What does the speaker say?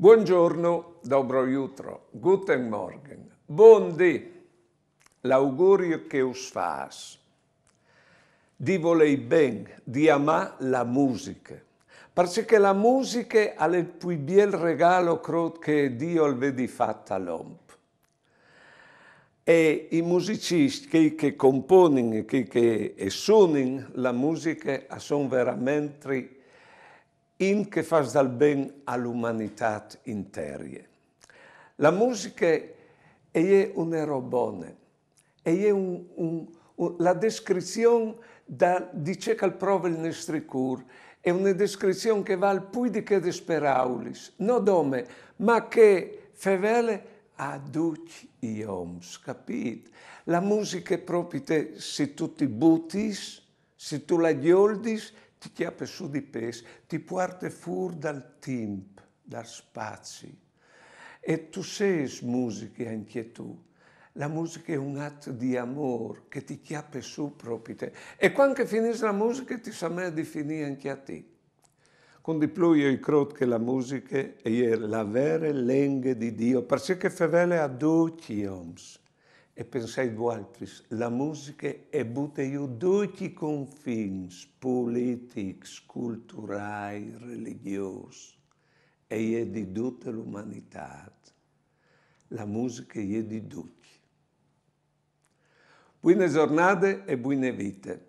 Buongiorno, dobro jutro, guten morgen, buon di, l'augurio che us fas. Di volei ben, di amà la musica, perché la musica è il più bel regalo che Dio al vedi fatta all'uomo. E i musicisti che, componono, e che, che suonano la musica sono veramente in che fas dal ben a interie. La musica è un robone, è un, un, un, la descrizione da, di ciò che prova il nostro cuore, è una descrizione che va al più di che desperaulis, non dome, ma che fevele a duci ioms, capite? La musica è proprio se tu ti buttis, se tu la gioldis, ti chiappe su di pes, ti porta fuori dal tempo, dal spazio. E tu sei musica anche tu. La musica è un atto di amore che ti chiappe su proprio te. E quando finisce la musica ti sa me di finire anche a te. Con di più io credo che la musica è er, la vera lingua di Dio, perché che fevele a tutti gli uomini e pensai Gualtris, la musica è buttaiu tutti i confini politici, culturali, religiosi e è di tutta l'umanità. La musica è di tutti. Buone giornate e buone vite.